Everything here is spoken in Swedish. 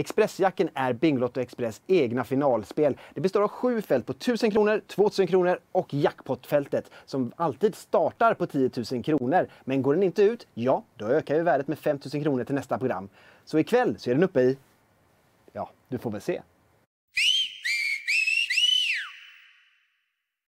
Expressjacken är Bingolotto Express egna finalspel. Det består av sju fält på 1000 kronor, 2000 kronor och jackpotfältet som alltid startar på 10 000 kronor. Men går den inte ut, ja, då ökar ju värdet med 5 000 kronor till nästa program. Så ikväll så är den uppe i... Ja, du får väl se.